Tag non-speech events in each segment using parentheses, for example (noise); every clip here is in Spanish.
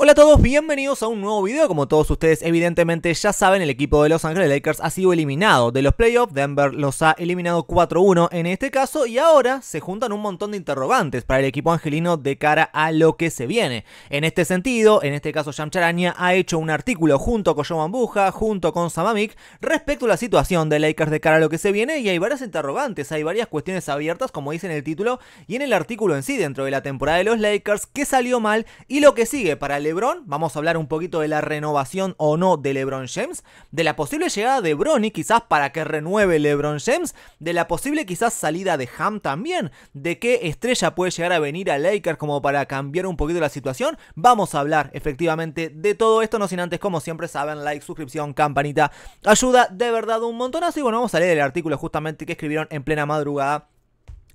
Hola a todos, bienvenidos a un nuevo video. Como todos ustedes evidentemente ya saben, el equipo de Los Ángeles Lakers ha sido eliminado de los playoffs. Denver los ha eliminado 4-1 en este caso y ahora se juntan un montón de interrogantes para el equipo angelino de cara a lo que se viene. En este sentido, en este caso Jam ha hecho un artículo junto con Joe Buja, junto con Samamik respecto a la situación de Lakers de cara a lo que se viene y hay varias interrogantes, hay varias cuestiones abiertas como dice en el título y en el artículo en sí dentro de la temporada de los Lakers, que salió mal y lo que sigue para el LeBron, vamos a hablar un poquito de la renovación o no de LeBron James, de la posible llegada de Bronny quizás para que renueve LeBron James, de la posible quizás salida de Ham también, de qué estrella puede llegar a venir a Lakers como para cambiar un poquito la situación, vamos a hablar efectivamente de todo esto, no sin antes como siempre saben, like, suscripción, campanita, ayuda de verdad un así que bueno, vamos a leer el artículo justamente que escribieron en plena madrugada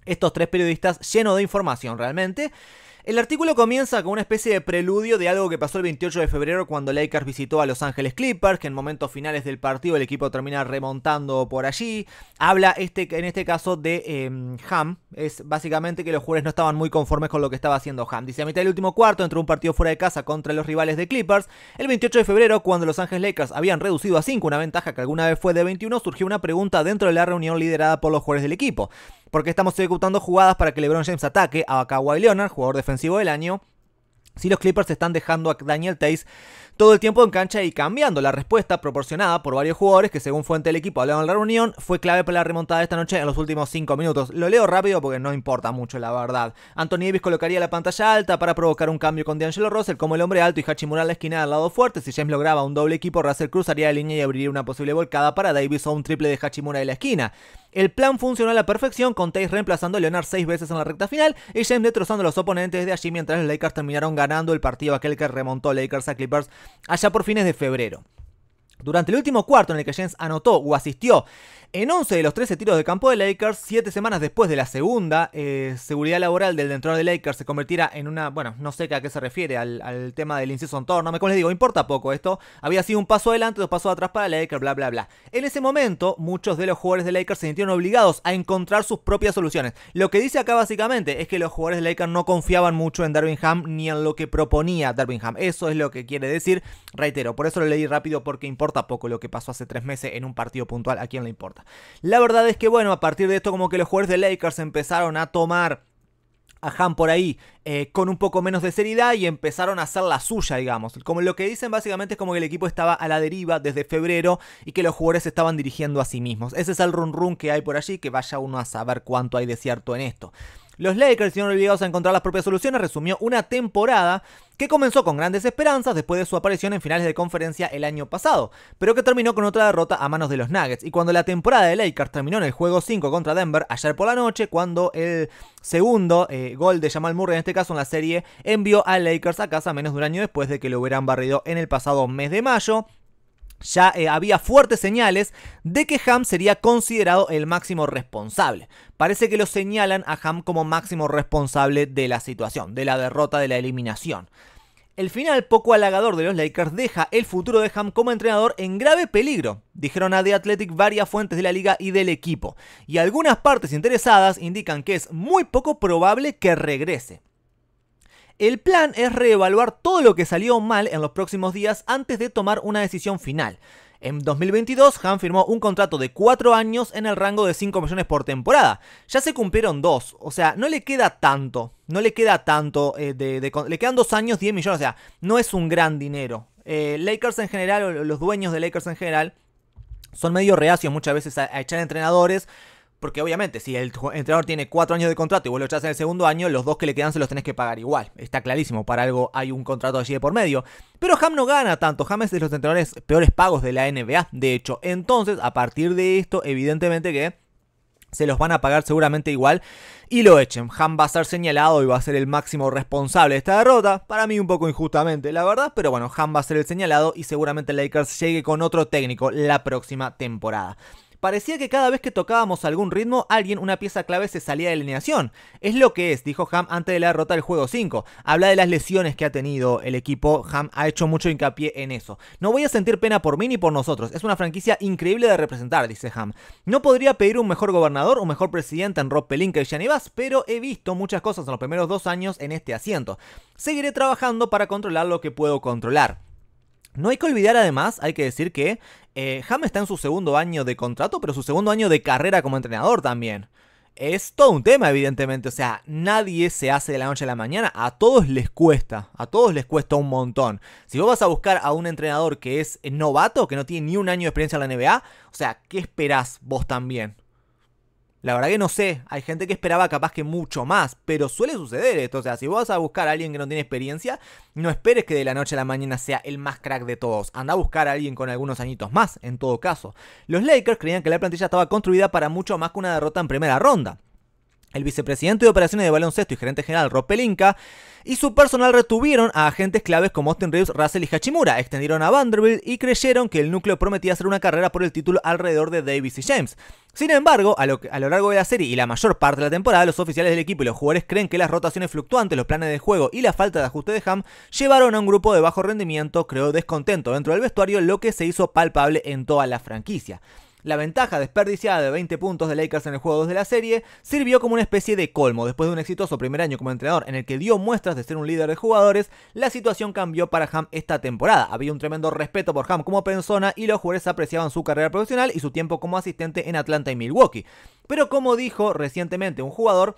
estos tres periodistas lleno de información realmente. El artículo comienza con una especie de preludio de algo que pasó el 28 de febrero cuando Lakers visitó a Los Ángeles Clippers, que en momentos finales del partido el equipo termina remontando por allí. Habla este, en este caso de em, Ham, es básicamente que los jugadores no estaban muy conformes con lo que estaba haciendo Ham. Dice, a mitad del último cuarto entró un partido fuera de casa contra los rivales de Clippers. El 28 de febrero, cuando Los Ángeles Lakers habían reducido a 5 una ventaja que alguna vez fue de 21, surgió una pregunta dentro de la reunión liderada por los jugadores del equipo porque estamos ejecutando jugadas para que LeBron James ataque a Kawhi Leonard, jugador defensivo del año, si los Clippers están dejando a Daniel Tace todo el tiempo en cancha y cambiando. La respuesta proporcionada por varios jugadores que según fuente del equipo hablaban en la reunión fue clave para la remontada de esta noche en los últimos 5 minutos. Lo leo rápido porque no importa mucho la verdad. Anthony Davis colocaría la pantalla alta para provocar un cambio con D'Angelo Russell como el hombre alto y Hachimura en la esquina del lado fuerte. Si James lograba un doble equipo, Russell cruzaría la línea y abriría una posible volcada para Davis o un triple de Hachimura en la esquina. El plan funcionó a la perfección, con Tate reemplazando a Leonard seis veces en la recta final y James destrozando a los oponentes de allí mientras los Lakers terminaron ganando el partido aquel que remontó Lakers a Clippers allá por fines de febrero. Durante el último cuarto en el que Jens anotó o asistió en 11 de los 13 tiros de campo de Lakers, 7 semanas después de la segunda eh, seguridad laboral del dentro de Lakers se convertirá en una, bueno, no sé a qué se refiere al, tema del inciso en torno, mejor les digo, importa poco esto, había sido un paso adelante, dos pasos atrás para Lakers, bla, bla, bla. En ese momento, muchos de los jugadores de Lakers se sintieron obligados a encontrar sus propias soluciones. Lo que dice acá básicamente es que los jugadores de Lakers no confiaban mucho en Darwin Ham ni en lo que proponía Darwin Ham. Eso es lo que quiere decir, reitero, por eso lo leí rápido porque importa poco lo que pasó hace tres meses en un partido puntual, a quién le importa. La verdad es que bueno, a partir de esto como que los jugadores de Lakers empezaron a tomar a Han por ahí eh, con un poco menos de seriedad y empezaron a hacer la suya, digamos. Como lo que dicen básicamente es como que el equipo estaba a la deriva desde febrero y que los jugadores estaban dirigiendo a sí mismos. Ese es el run run que hay por allí, que vaya uno a saber cuánto hay de cierto en esto. Los Lakers siendo obligados a encontrar las propias soluciones, resumió una temporada que comenzó con grandes esperanzas después de su aparición en finales de conferencia el año pasado, pero que terminó con otra derrota a manos de los Nuggets. Y cuando la temporada de Lakers terminó en el juego 5 contra Denver ayer por la noche, cuando el segundo eh, gol de Jamal Murray, en este caso en la serie, envió a Lakers a casa menos de un año después de que lo hubieran barrido en el pasado mes de mayo ya eh, había fuertes señales de que Ham sería considerado el máximo responsable. Parece que lo señalan a Ham como máximo responsable de la situación, de la derrota, de la eliminación. El final poco halagador de los Lakers deja el futuro de Ham como entrenador en grave peligro, dijeron a The Athletic varias fuentes de la liga y del equipo, y algunas partes interesadas indican que es muy poco probable que regrese. El plan es reevaluar todo lo que salió mal en los próximos días antes de tomar una decisión final. En 2022, Han firmó un contrato de 4 años en el rango de 5 millones por temporada. Ya se cumplieron 2, o sea, no le queda tanto. No le queda tanto, eh, de, le quedan 2 años, 10 millones, o sea, no es un gran dinero. Eh, Lakers en general, o los dueños de Lakers en general, son medio reacios muchas veces a echar entrenadores porque obviamente, si el entrenador tiene cuatro años de contrato y vos lo echás en el segundo año, los dos que le quedan se los tenés que pagar igual. Está clarísimo, para algo hay un contrato allí de por medio. Pero Ham no gana tanto, Ham es de los entrenadores peores pagos de la NBA, de hecho. Entonces, a partir de esto, evidentemente que se los van a pagar seguramente igual y lo echen. Ham va a ser señalado y va a ser el máximo responsable de esta derrota. Para mí un poco injustamente, la verdad, pero bueno, Ham va a ser el señalado y seguramente Lakers llegue con otro técnico la próxima temporada parecía que cada vez que tocábamos algún ritmo, alguien, una pieza clave, se salía de la alineación. Es lo que es, dijo Ham antes de la derrota del juego 5. Habla de las lesiones que ha tenido el equipo, Ham ha hecho mucho hincapié en eso. No voy a sentir pena por mí ni por nosotros, es una franquicia increíble de representar, dice Ham. No podría pedir un mejor gobernador, un mejor presidente en Rob Pelinka y Gianni pero he visto muchas cosas en los primeros dos años en este asiento. Seguiré trabajando para controlar lo que puedo controlar. No hay que olvidar además, hay que decir que eh, está en su segundo año de contrato, pero su segundo año de carrera como entrenador también. Es todo un tema, evidentemente. O sea, nadie se hace de la noche a la mañana. A todos les cuesta. A todos les cuesta un montón. Si vos vas a buscar a un entrenador que es novato, que no tiene ni un año de experiencia en la NBA, o sea, ¿qué esperás vos también? La verdad que no sé, hay gente que esperaba capaz que mucho más, pero suele suceder esto. O sea, si vas a buscar a alguien que no tiene experiencia, no esperes que de la noche a la mañana sea el más crack de todos. Anda a buscar a alguien con algunos añitos más, en todo caso. Los Lakers creían que la plantilla estaba construida para mucho más que una derrota en primera ronda. El vicepresidente de operaciones de baloncesto y gerente general Rob Pelinka y su personal retuvieron a agentes claves como Austin Reeves, Russell y Hachimura, extendieron a Vanderbilt y creyeron que el núcleo prometía hacer una carrera por el título alrededor de Davis y James. Sin embargo, a lo, largo de la serie y la mayor parte de la temporada, los oficiales del equipo y los jugadores creen que las rotaciones fluctuantes, los planes de juego y la falta de ajuste de Ham llevaron a un grupo de bajo rendimiento, creó descontento dentro del vestuario, lo que se hizo palpable en toda la franquicia. La ventaja desperdiciada de 20 puntos de Lakers en el juego 2 de la serie sirvió como una especie de colmo. Después de un exitoso primer año como entrenador en el que dio muestras de ser un líder de jugadores, la situación cambió para Ham esta temporada. Había un tremendo respeto por Ham como persona y los jugadores apreciaban su carrera profesional y su tiempo como asistente en Atlanta y Milwaukee. Pero como dijo recientemente un jugador,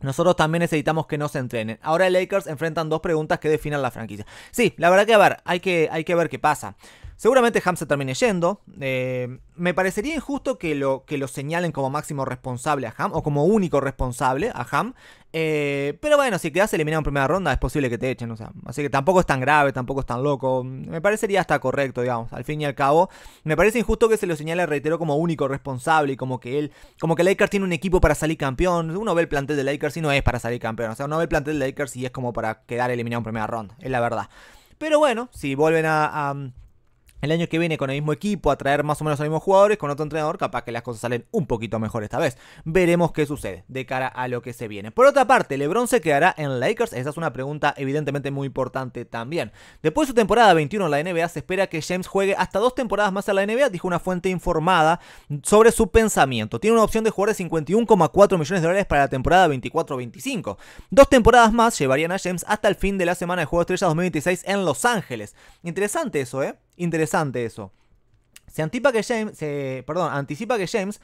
nosotros también necesitamos que no se entrenen. Ahora Lakers enfrentan dos preguntas que definan la franquicia. Sí, la verdad que a ver, hay que, hay que ver qué pasa. Seguramente Ham se termine yendo. Eh, me parecería injusto que lo, que lo señalen como máximo responsable a Ham, o como único responsable a Ham. Eh, pero bueno, si quedas eliminado en primera ronda, es posible que te echen, o sea. Así que tampoco es tan grave, tampoco es tan loco. Me parecería hasta correcto, digamos. Al fin y al cabo, me parece injusto que se lo señale, reitero, como único responsable y como que él, como que Lakers tiene un equipo para salir campeón. Uno ve el plantel de Lakers y no es para salir campeón. O sea, uno ve el plantel de Lakers y es como para quedar eliminado en primera ronda, es la verdad. Pero bueno, si vuelven a el año que viene con el mismo equipo, a traer más o menos a los mismos jugadores, con otro entrenador, capaz que las cosas salen un poquito mejor esta vez. Veremos qué sucede de cara a lo que se viene. Por otra parte, LeBron se quedará en Lakers. Esa es una pregunta evidentemente muy importante también. Después de su temporada 21 en la NBA, se espera que James juegue hasta dos temporadas más en la NBA, dijo una fuente informada sobre su pensamiento. Tiene una opción de jugar de 51,4 millones de dólares para la temporada 24-25. Dos temporadas más llevarían a James hasta el fin de la semana de Juego Estrella Estrellas 2026 en Los Ángeles. Interesante eso, ¿eh? Interesante eso. Se anticipa que James, perdón, anticipa que James,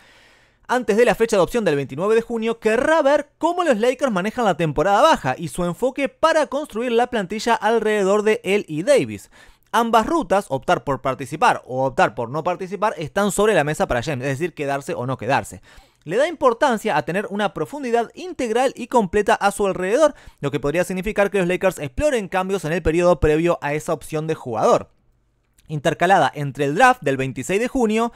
antes de la fecha de opción del 29 de junio, querrá ver cómo los Lakers manejan la temporada baja y su enfoque para construir la plantilla alrededor de él y Davis. Ambas rutas, optar por participar o optar por no participar, están sobre la mesa para James, es decir, quedarse o no quedarse le da importancia a tener una profundidad integral y completa a su alrededor, lo que podría significar que los Lakers exploren cambios en el periodo previo a esa opción de jugador intercalada entre el draft del 26 de junio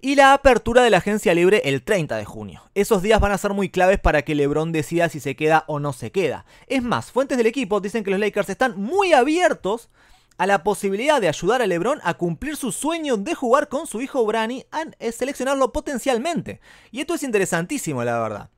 y la apertura de la agencia libre el 30 de junio. Esos días van a ser muy claves para que LeBron decida si se queda o no se queda. Es más, fuentes del equipo dicen que los Lakers están muy abiertos a la posibilidad de ayudar a LeBron a cumplir su sueño de jugar con su hijo Brani a eh, seleccionarlo potencialmente. Y esto es interesantísimo, la verdad.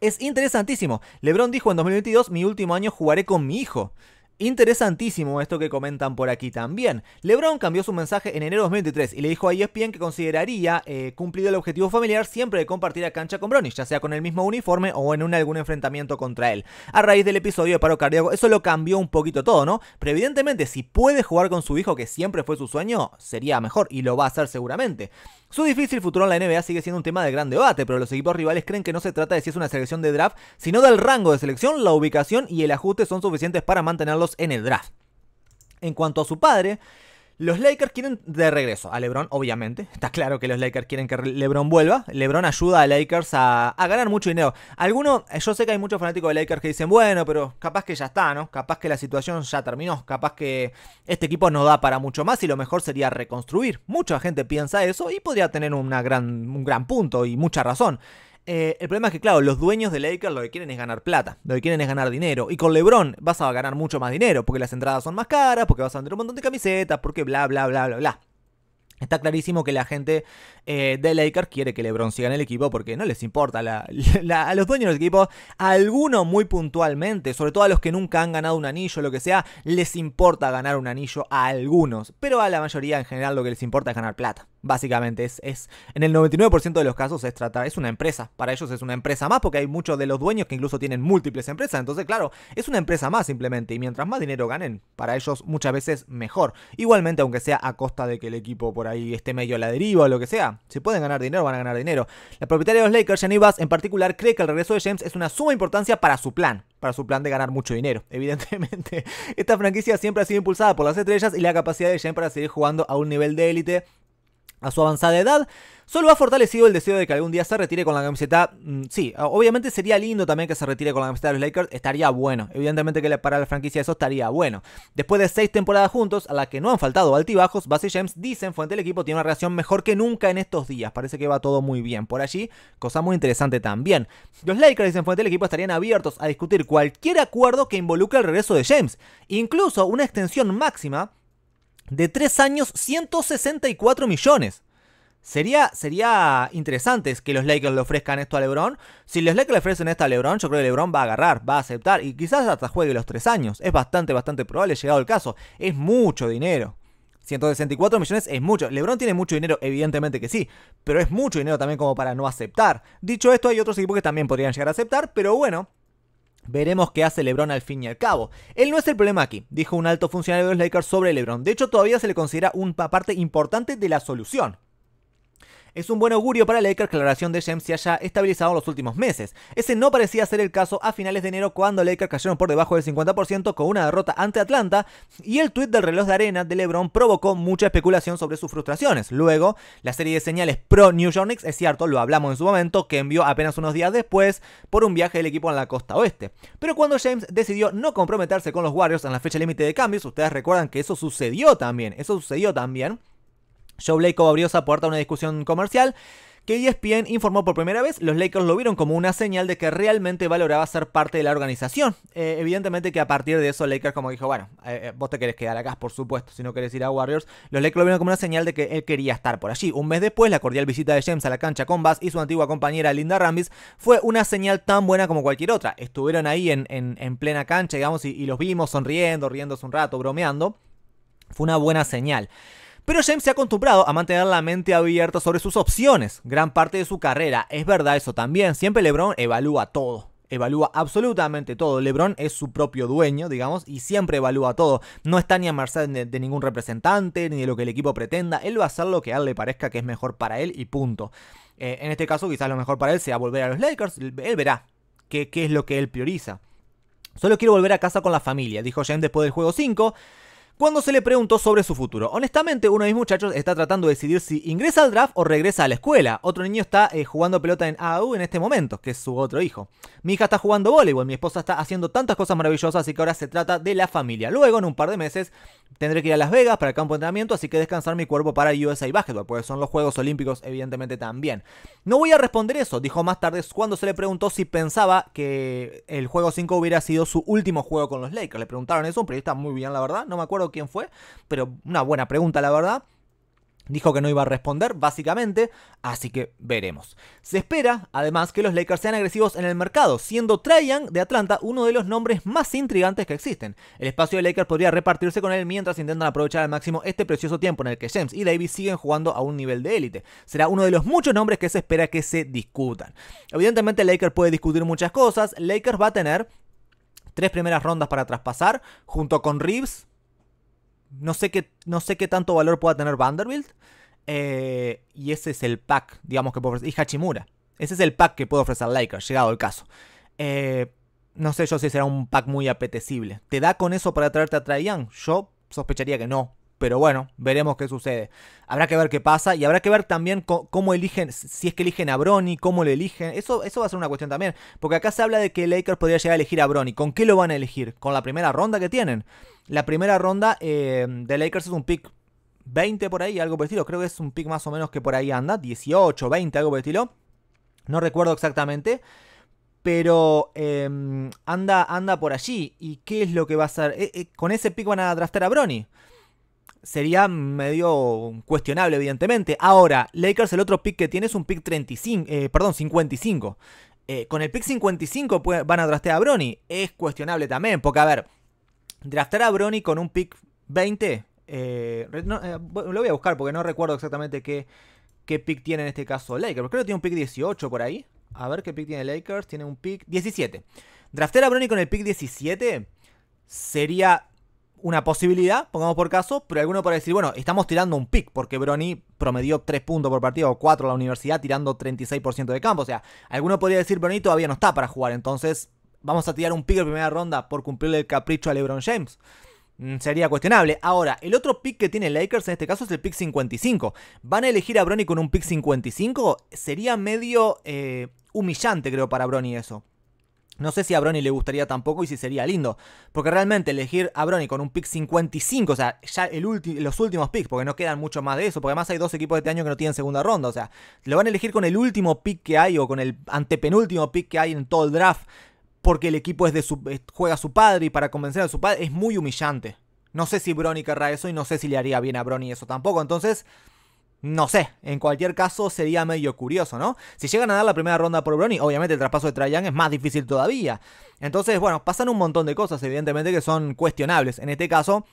Es interesantísimo. LeBron dijo en 2022, mi último año jugaré con mi hijo. Interesantísimo esto que comentan por aquí también. LeBron cambió su mensaje en enero de 2023 y le dijo a ESPN que consideraría eh, cumplido el objetivo familiar siempre de compartir la cancha con Bronny, ya sea con el mismo uniforme o en algún enfrentamiento contra él. A raíz del episodio de paro cardíaco, eso lo cambió un poquito todo, ¿no? Pero evidentemente, si puede jugar con su hijo, que siempre fue su sueño, sería mejor y lo va a hacer seguramente. Su difícil futuro en la NBA sigue siendo un tema de gran debate, pero los equipos rivales creen que no se trata de si es una selección de draft, sino del rango de selección, la ubicación y el ajuste son suficientes para mantenerlo en el draft. En cuanto a su padre, los Lakers quieren de regreso a LeBron, obviamente. (laughs) Está claro que los Lakers quieren que LeBron vuelva. LeBron ayuda a Lakers a, ganar mucho dinero. Algunos, eh, yo sé que hay muchos fanáticos de Lakers que dicen, bueno, pero capaz que ya está, ¿no? Capaz que la situación ya terminó. Capaz que este equipo no da para mucho más y lo mejor sería reconstruir. Mucha gente piensa eso y podría tener un gran punto y mucha razón. Eh, el problema es que, claro, los dueños de Lakers lo que quieren es ganar plata, lo que quieren es ganar dinero. Y con LeBron vas a ganar mucho más dinero, porque las entradas son más caras, porque vas a vender un montón de camisetas, porque bla, bla, bla, bla, bla. Está clarísimo que la gente eh, de Laker quiere que LeBron siga en el equipo porque no les importa (laughs) a los dueños del equipo, a algunos muy puntualmente, sobre todo a los que nunca han ganado un anillo, lo que sea, les importa ganar un anillo a algunos, pero a la mayoría en general lo que les importa es ganar plata básicamente. Es, en el 99% de los casos es es una empresa. Para ellos es una empresa más porque hay muchos de los dueños que incluso tienen múltiples empresas. Entonces, claro, es una empresa más simplemente. Y mientras más dinero ganen, para ellos muchas veces mejor. Igualmente, aunque sea a costa de que el equipo por ahí esté medio a la deriva o lo que sea. Si pueden ganar dinero, van a ganar dinero. La propietaria de los Lakers, Jenny en particular, cree que el regreso de James es una suma importancia para su plan para su plan de ganar mucho dinero. (laughs) Evidentemente, esta franquicia siempre ha sido impulsada por las estrellas y la capacidad de James para seguir jugando a un nivel de élite a su avanzada edad. Solo ha fortalecido el deseo de que algún día se retire con la camiseta. Mm, sí, obviamente sería lindo también que se retire con la camiseta de los Lakers. Estaría bueno. Evidentemente que para la franquicia eso estaría bueno. Después de seis temporadas juntos, a la que no han faltado altibajos, Bass y James dicen, fuente del equipo, tiene una relación mejor que nunca en estos días. Parece que va todo muy bien por allí. Cosa muy interesante también. Los Lakers, dicen fuente del equipo, estarían abiertos a discutir cualquier acuerdo que involucre el regreso de James. Incluso una extensión máxima de 3 años 164 millones. Sería, sería interesante que los Lakers le ofrezcan esto a LeBron. Si los Lakers le ofrecen esto a LeBron, yo creo que LeBron va a agarrar, va a aceptar y quizás hasta juegue los 3 años. Es bastante, bastante probable, llegado el caso. Es mucho dinero. 164 millones es mucho. LeBron tiene mucho dinero, evidentemente que sí, pero es mucho dinero también como para no aceptar. Dicho esto, hay otros equipos que también podrían llegar a aceptar, pero bueno, Veremos qué hace LeBron al fin y al cabo. Él no es el problema aquí, dijo un alto funcionario de los Lakers sobre LeBron. De hecho, todavía se le considera una parte importante de la solución. Es un buen augurio para Lakers que la relación de James se haya estabilizado en los últimos meses. Ese no parecía ser el caso a finales de enero cuando Lakers cayeron por debajo del 50% con una derrota ante Atlanta y el tuit del reloj de arena de LeBron provocó mucha especulación sobre sus frustraciones. Luego, la serie de señales pro New York Knicks, es cierto, lo hablamos en su momento, que envió apenas unos días después por un viaje del equipo a la costa oeste. Pero cuando James decidió no comprometerse con los Warriors en la fecha límite de cambios, ustedes recuerdan que eso sucedió también, eso sucedió también, Joe Blake abrió esa puerta a una discusión comercial que ESPN informó por primera vez, los Lakers lo vieron como una señal de que realmente valoraba ser parte de la organización. Eh, evidentemente que a partir de eso Lakers como dijo, bueno, eh, eh, vos te querés quedar acá, por supuesto, si no querés ir a Warriors, los Lakers lo vieron como una señal de que él quería estar por allí. Un mes después, la cordial visita de James a la cancha con Bass y su antigua compañera Linda Rambis fue una señal tan buena como cualquier otra. Estuvieron ahí en, en, plena cancha, digamos, y, y los vimos sonriendo, riéndose un rato, bromeando. Fue una buena señal. Pero James se ha acostumbrado a mantener la mente abierta sobre sus opciones. Gran parte de su carrera, es verdad eso también, siempre LeBron evalúa todo evalúa absolutamente todo. LeBron es su propio dueño, digamos, y siempre evalúa todo. No está ni a merced de, ningún representante, ni de lo que el equipo pretenda. Él va a hacer lo que a él le parezca que es mejor para él y punto. Eh, en este caso, quizás lo mejor para él sea volver a los Lakers. Él verá qué, qué es lo que él prioriza. Solo quiero volver a casa con la familia, dijo James después del juego 5 cuando se le preguntó sobre su futuro. Honestamente, uno de mis muchachos está tratando de decidir si ingresa al draft o regresa a la escuela. Otro niño está eh, jugando pelota en AAU en este momento, que es su otro hijo. Mi hija está jugando voleibol, mi esposa está haciendo tantas cosas maravillosas, así que ahora se trata de la familia. Luego, en un par de meses, tendré que ir a Las Vegas para el campo de entrenamiento, así que descansar mi cuerpo para USA Basketball, porque son los Juegos Olímpicos, evidentemente, también. No voy a responder eso, dijo más tarde cuando se le preguntó si pensaba que el juego 5 hubiera sido su último juego con los Lakers. Le preguntaron eso, un periodista muy bien, la verdad, no me acuerdo quién fue, pero una buena pregunta la verdad. Dijo que no iba a responder, básicamente, así que veremos. Se espera, además, que los Lakers sean agresivos en el mercado, siendo Traian de Atlanta uno de los nombres más intrigantes que existen. El espacio de Lakers podría repartirse con él mientras intentan aprovechar al máximo este precioso tiempo en el que James y Davis siguen jugando a un nivel de élite. Será uno de los muchos nombres que se espera que se discutan. Evidentemente, Lakers puede discutir muchas cosas. Lakers va a tener tres primeras rondas para traspasar, junto con Reeves, no sé qué, no sé qué tanto valor pueda tener Vanderbilt. Eh, y ese es el pack, digamos, que puedo ofrecer. Y Hachimura. Ese es el pack que puede ofrecer Lakers, llegado el caso. Eh, no sé yo si será un pack muy apetecible. ¿Te da con eso para traerte a Traian Yo sospecharía que no. Pero bueno, veremos qué sucede. Habrá que ver qué pasa y habrá que ver también cómo eligen, si es que eligen a Brony, cómo lo eligen. Eso, eso va a ser una cuestión también. Porque acá se habla de que Lakers podría llegar a elegir a Brony. ¿Con qué lo van a elegir? ¿Con la primera ronda que tienen? La primera ronda eh, de Lakers es un pick 20 por ahí, algo por el estilo. Creo que es un pick más o menos que por ahí anda. 18, 20, algo por el estilo. No recuerdo exactamente pero em, anda, anda por allí. ¿Y qué es lo que va a hacer? Eh, eh, con ese pick van a draftar a Brony sería medio cuestionable, evidentemente. Ahora, Lakers, el otro pick que tiene es un pick 35, eh, perdón, 55. Eh, con el pick 55 van a draftear a Brony. Es cuestionable también, porque a ver, draftear a Brony con un pick 20. Eh, lo voy a buscar porque no recuerdo exactamente qué, pick tiene en este caso Lakers. Creo que tiene un pick 18 por ahí. A ver qué pick tiene Lakers. Tiene un pick 17. Draftear a Brony con el pick 17 sería una posibilidad, pongamos por caso, pero alguno podría decir, bueno, estamos tirando un pick, porque Brony promedió 3 puntos por partido o 4 a la universidad tirando 36% de campo. O sea, alguno podría decir, Bronny todavía no está para jugar, entonces vamos a tirar un pick en primera ronda por cumplirle el capricho a LeBron James. Mm, sería cuestionable. Ahora, el otro pick que tiene Lakers en este caso es el pick 55. ¿Van a elegir a Brony con un pick 55? Sería medio eh, humillante, creo, para Brony eso. No sé si a Brony le gustaría tampoco y si sería lindo. Porque realmente elegir a Brony con un pick 55, o sea, ya el los últimos picks, porque no quedan mucho más de eso. Porque además hay dos equipos de este año que no tienen segunda ronda. O sea, lo van a elegir con el último pick que hay o con el antepenúltimo pick que hay en todo el draft. Porque el equipo es de su juega a su padre y para convencer a su padre es muy humillante. No sé si Bronny querrá eso y no sé si le haría bien a Bronny eso tampoco. Entonces, no sé, en cualquier caso sería medio curioso, ¿no? Si llegan a dar la primera ronda por Brony, obviamente el traspaso de Trajan es más difícil todavía. Entonces, bueno, pasan un montón de cosas, evidentemente, que son cuestionables. En este caso,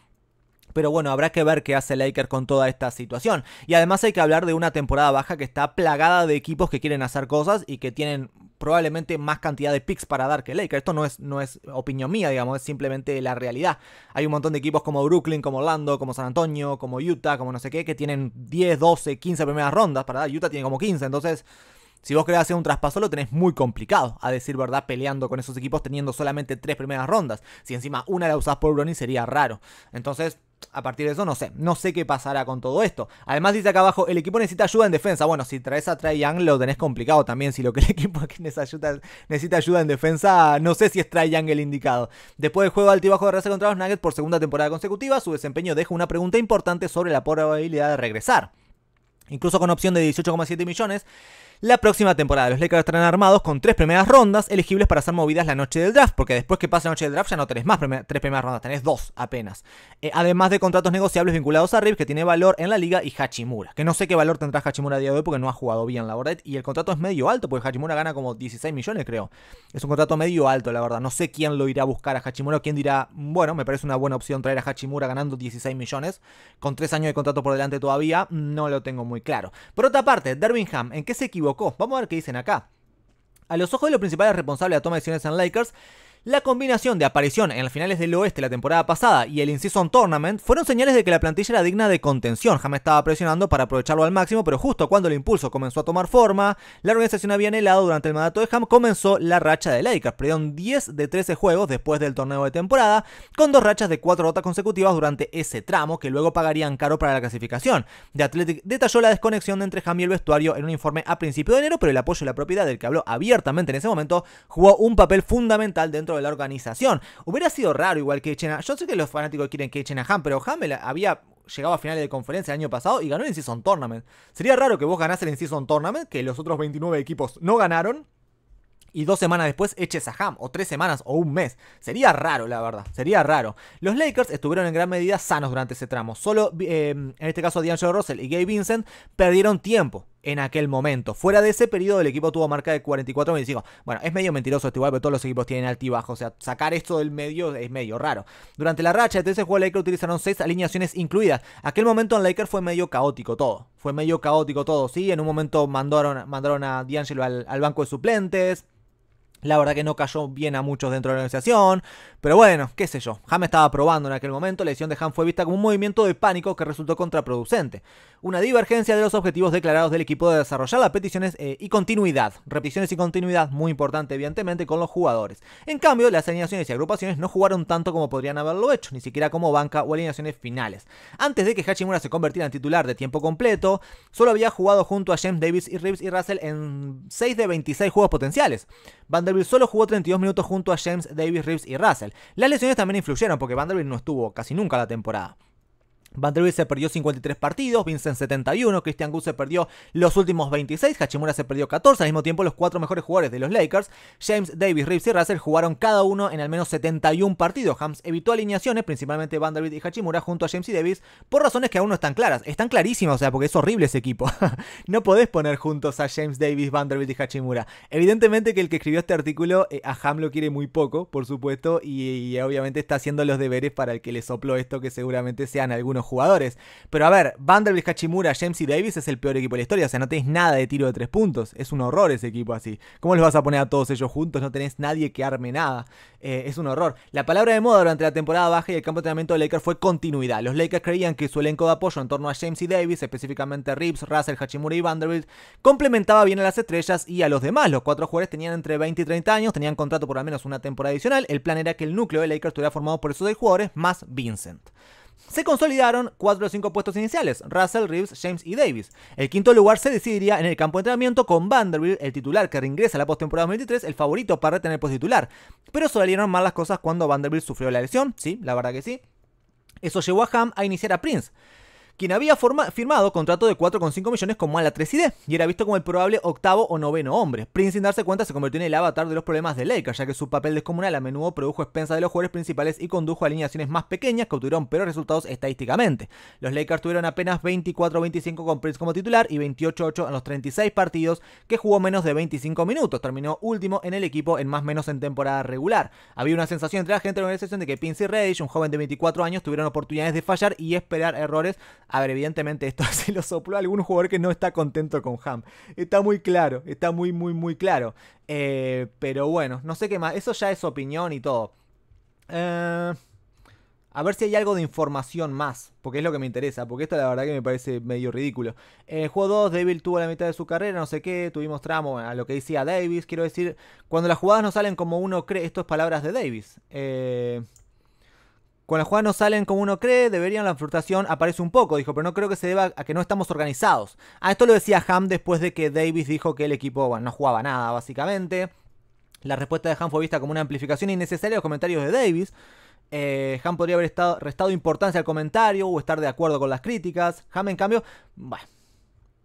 pero bueno, habrá que ver qué hace Laker con toda esta situación. Y además hay que hablar de una temporada baja que está plagada de equipos que quieren hacer cosas y que tienen probablemente más cantidad de picks para dar que Laker, Esto no es, no es opinión mía, digamos, es simplemente la realidad. Hay un montón de equipos como Brooklyn, como Orlando, como San Antonio, como Utah, como no sé qué, que tienen 10, 12, 15 primeras rondas para dar. Utah tiene como 15, entonces... Si vos querés hacer un traspaso, lo tenés muy complicado, a decir verdad, peleando con esos equipos teniendo solamente tres primeras rondas. Si encima una la usás por Brony, sería raro. Entonces, a partir de eso no sé, no sé qué pasará con todo esto. Además dice acá abajo, el equipo necesita ayuda en defensa. Bueno, si traes a Trae Young lo tenés complicado también, si lo que el (laughs) equipo que necesita, necesita ayuda en defensa, no sé si es Trae Young el indicado. Después del juego altibajo de raza contra los Nuggets por segunda temporada consecutiva, su desempeño deja una pregunta importante sobre la probabilidad de regresar. Incluso con opción de 18,7 millones, la próxima temporada los Lakers estarán armados con tres primeras rondas elegibles para ser movidas la noche del draft, porque después que pasa la noche del draft ya no tenés más tres primeras rondas, tenés dos apenas. Eh, además de contratos negociables vinculados a Reeves, que tiene valor en la liga, y Hachimura, que no sé qué valor tendrá Hachimura a día de hoy porque no ha jugado bien, la verdad, y el contrato es medio alto, porque Hachimura gana como 16 millones, creo. Es un contrato medio alto, la verdad. No sé quién lo irá a buscar a Hachimura o quién dirá, bueno, me parece una buena opción traer a Hachimura ganando 16 millones, con tres años de contrato por delante todavía, no lo tengo muy claro. Por otra parte, Dervingham, ¿en qué se equivoca? Vamos a ver qué dicen acá. A los ojos de los principales responsables de la toma de decisiones en Lakers, la combinación de aparición en las finales del oeste la temporada pasada y el in-season tournament fueron señales de que la plantilla era digna de contención. Ham estaba presionando para aprovecharlo al máximo, pero justo cuando el impulso comenzó a tomar forma, la organización había anhelado durante el mandato de Ham comenzó la racha de Lakers. Perdieron 10 de 13 juegos después del torneo de temporada, con dos rachas de 4 rotas consecutivas durante ese tramo que luego pagarían caro para la clasificación. The Athletic detalló la desconexión entre Ham y el vestuario en un informe a principio de enero, pero el apoyo y la propiedad del que habló abiertamente en ese momento jugó un papel fundamental dentro de la organización. Hubiera sido raro igual que a. Yo sé que los fanáticos quieren que Echen a Ham, pero Ham había llegado a finales de conferencia el año pasado y ganó el in Tournament. Sería raro que vos ganás el In-Season Tournament, que los otros 29 equipos no ganaron, y dos semanas después eches a Ham, o tres semanas, o un mes. Sería raro, la verdad, sería raro. Los Lakers estuvieron en gran medida sanos durante ese tramo. Solo, eh, en este caso, D'Angelo Russell y Gabe Vincent perdieron tiempo en aquel momento. Fuera de ese periodo, el equipo tuvo marca de 44 25. Bueno, es medio mentiroso este igual, pero todos los equipos tienen altibajo O sea, sacar esto del medio es medio raro. Durante la racha de ese juego, Lakers utilizaron 6 alineaciones incluidas. Aquel momento en Lakers fue medio caótico todo. Fue medio caótico todo, sí. En un momento mandaron, mandaron a D'Angelo al, banco de suplentes. La verdad que no cayó bien a muchos dentro de la organización. Pero bueno, qué sé yo. Ham estaba probando en aquel momento. La decisión de Ham fue vista como un movimiento de pánico que resultó contraproducente una divergencia de los objetivos declarados del equipo de desarrollar las peticiones eh, y continuidad. Repeticiones y continuidad, muy importante evidentemente con los jugadores. En cambio, las alineaciones y agrupaciones no jugaron tanto como podrían haberlo hecho, ni siquiera como banca o alineaciones finales. Antes de que Hachimura se convirtiera en titular de tiempo completo, solo había jugado junto a James Davis y Reeves y Russell en 6 de 26 juegos potenciales. Vanderbilt solo jugó 32 minutos junto a James Davis, Reeves y Russell. Las lesiones también influyeron porque Vanderbilt no estuvo casi nunca la temporada. Vanderbilt se perdió 53 partidos, Vincent 71, Christian Gus se perdió los últimos 26, Hachimura se perdió 14, al mismo tiempo los cuatro mejores jugadores de los Lakers, James, Davis, Reeves y Russell jugaron cada uno en al menos 71 partidos. Hams evitó alineaciones, principalmente Vanderbilt y Hachimura junto a James y Davis, por razones que aún no están claras, están clarísimas, o sea, porque es horrible ese equipo. (laughs) no podés poner juntos a James, Davis, Vanderbilt y Hachimura. Evidentemente que el que escribió este artículo eh, a Ham lo quiere muy poco, por supuesto, y, obviamente está haciendo los deberes para el que le sopló esto, que seguramente sean algunos jugadores. Pero a ver, Vanderbilt, Hachimura, James y Davis es el peor equipo de la historia. O sea, no tenés nada de tiro de tres puntos. Es un horror ese equipo así. ¿Cómo les vas a poner a todos ellos juntos? No tenés nadie que arme nada. Eh, es un horror. La palabra de moda durante la temporada baja y el campo de entrenamiento de Lakers fue continuidad. Los Lakers creían que su elenco de apoyo en torno a James y Davis, específicamente Reeves, Russell, Hachimura y Vanderbilt, complementaba bien a las estrellas y a los demás. Los cuatro jugadores tenían entre 20 y 30 años, tenían contrato por al menos una temporada adicional. El plan era que el núcleo de Lakers estuviera formado por esos seis jugadores más Vincent se consolidaron 4 o cinco 5 puestos iniciales, Russell, Reeves, James y e. Davis. El quinto lugar se decidiría en el campo de entrenamiento con Vanderbilt, el titular que reingresa a la postemporada 2023, el favorito para retener post titular. Pero salieron mal las cosas cuando Vanderbilt sufrió la lesión, sí, la verdad que sí. Eso llevó a Ham a iniciar a Prince quien había firmado contrato de 4,5 millones con Mala 3 d y era visto como el probable octavo o noveno hombre. Prince, sin darse cuenta, se convirtió en el avatar de los problemas de Lakers, ya que su papel descomunal a menudo produjo expensas de los jugadores principales y condujo a alineaciones más pequeñas que obtuvieron peores resultados estadísticamente. Los Lakers tuvieron apenas 24-25 con Prince como titular y 28-8 en los 36 partidos que jugó menos de 25 minutos. Terminó último en el equipo en más menos en temporada regular. Había una sensación entre la gente en la organización de que Prince y Reddish, un joven de 24 años, tuvieron oportunidades de fallar y esperar errores a ver, evidentemente esto (laughs) se lo sopló a algún jugador que no está contento con Ham. Está muy claro, está muy, muy, muy claro. Eh, pero bueno, no sé qué más. Eso ya es opinión y todo. Eh, a ver si hay algo de información más, porque es lo que me interesa, porque esto la verdad que me parece medio ridículo. el eh, juego 2, Devil tuvo la mitad de su carrera, no sé qué, tuvimos tramo a lo que decía Davis, quiero decir, cuando las jugadas no salen como uno cree, esto es palabras de Davis. Eh, cuando las jugadas no salen como uno cree, deberían la frustración aparece un poco, dijo, pero no creo que se deba a que no estamos organizados. A esto lo decía Ham después de que Davis dijo que el equipo no jugaba nada, básicamente. La respuesta de Ham fue vista como una amplificación innecesaria de los comentarios de Davis. Eh, Ham podría haber estado, restado importancia al comentario o estar de acuerdo con las críticas. Ham, en cambio, bueno,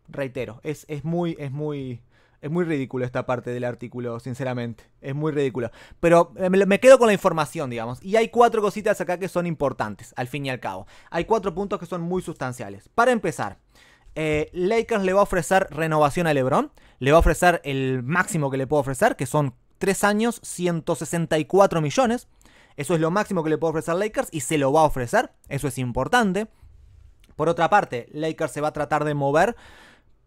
reitero, es muy, es muy es muy ridículo esta parte del artículo, sinceramente. Es muy ridículo. Pero eh, me quedo con la información, digamos. Y hay cuatro cositas acá que son importantes, al fin y al cabo. Hay cuatro puntos que son muy sustanciales. Para empezar, eh, Lakers le va a ofrecer renovación a LeBron. Le va a ofrecer el máximo que le puede ofrecer, que son tres años, 164 millones. Eso es lo máximo que le puede ofrecer Lakers y se lo va a ofrecer. Eso es importante. Por otra parte, Lakers se va a tratar de mover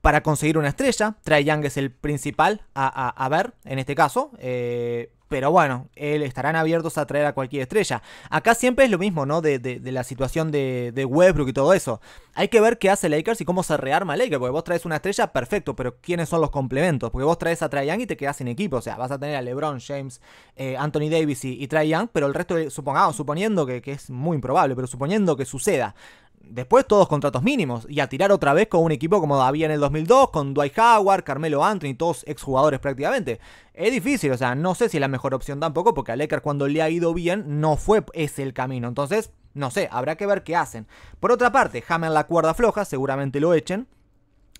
para conseguir una estrella. Trae Young es el principal a, ver, en este caso. Eh, pero bueno, él estarán abiertos a traer a cualquier estrella. Acá siempre es lo mismo, ¿no? De, la situación de, de, Westbrook y todo eso. Hay que ver qué hace Lakers y cómo se rearma Lakers. Porque vos traes una estrella, perfecto, pero ¿quiénes son los complementos? Porque vos traes a Trae Young y te quedas sin equipo. O sea, vas a tener a LeBron, James, eh, Anthony Davis y, y Trae Young, pero el resto, eh, supongamos, suponiendo que, que es muy improbable, pero suponiendo que suceda, después todos contratos mínimos y a tirar otra vez con un equipo como había en el 2002, con Dwight Howard, Carmelo Anthony, todos exjugadores prácticamente. Es difícil, o sea, no sé si es la mejor opción tampoco, porque a Lakers cuando le ha ido bien no fue ese el camino. Entonces, no sé, habrá que ver qué hacen. Por otra parte, jaman la cuerda floja, seguramente lo echen.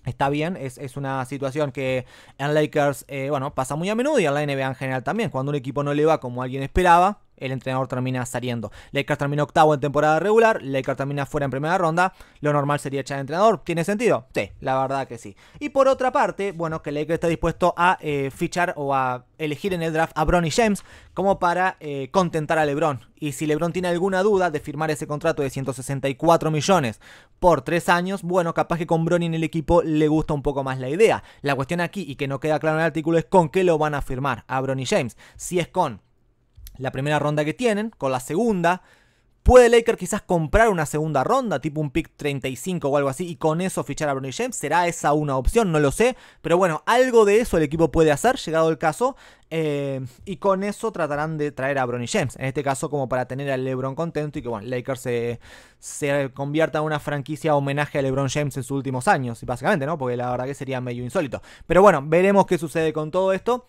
Está bien, es, una situación que en Lakers, eh, bueno, pasa muy a menudo y en la NBA en general también. Cuando un equipo no le va como alguien esperaba, el entrenador termina saliendo. Lakers termina octavo en temporada regular, Lakers termina fuera en primera ronda, lo normal sería echar al entrenador. ¿Tiene sentido? Sí, la verdad que sí. Y por otra parte, bueno, que Lakers está dispuesto a eh, fichar o a elegir en el draft a Bronny James como para eh, contentar a LeBron. Y si LeBron tiene alguna duda de firmar ese contrato de 164 millones por tres años, bueno, capaz que con Bronny en el equipo le gusta un poco más la idea. La cuestión aquí, y que no queda claro en el artículo, es con qué lo van a firmar a Bronny James. Si es con la primera ronda que tienen con la segunda. ¿Puede Laker quizás comprar una segunda ronda, tipo un pick 35 o algo así, y con eso fichar a Bronny James? ¿Será esa una opción? No lo sé. Pero bueno, algo de eso el equipo puede hacer, llegado el caso. Eh, y con eso tratarán de traer a Bronny James. En este caso, como para tener al LeBron contento y que, bueno, Lakers se, se convierta en una franquicia homenaje a LeBron James en sus últimos años, básicamente, ¿no? Porque la verdad que sería medio insólito. Pero bueno, veremos qué sucede con todo esto.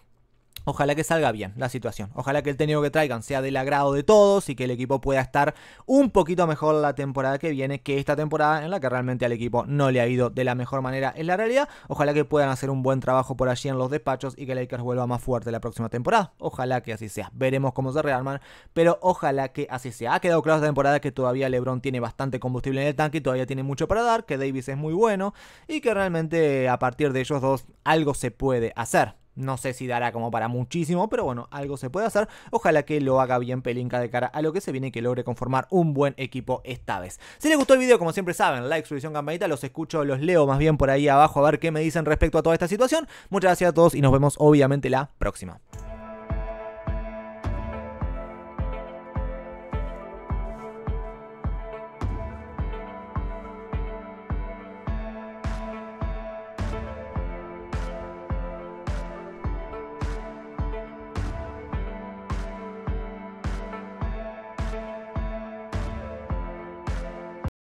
Ojalá que salga bien la situación. Ojalá que el técnico que traigan sea del agrado de todos y que el equipo pueda estar un poquito mejor la temporada que viene que esta temporada en la que realmente al equipo no le ha ido de la mejor manera. en la realidad. Ojalá que puedan hacer un buen trabajo por allí en los despachos y que Lakers vuelva más fuerte la próxima temporada. Ojalá que así sea. Veremos cómo se rearman, pero ojalá que así sea. Ha quedado claro esta temporada que todavía LeBron tiene bastante combustible en el tanque y todavía tiene mucho para dar, que Davis es muy bueno y que realmente a partir de ellos dos algo se puede hacer. No sé si dará como para muchísimo, pero bueno, algo se puede hacer. Ojalá que lo haga bien pelinca de cara a lo que se viene y que logre conformar un buen equipo esta vez. Si les gustó el video, como siempre saben, like, suscripción, campanita, los escucho, los leo más bien por ahí abajo a ver qué me dicen respecto a toda esta situación. Muchas gracias a todos y nos vemos obviamente la próxima.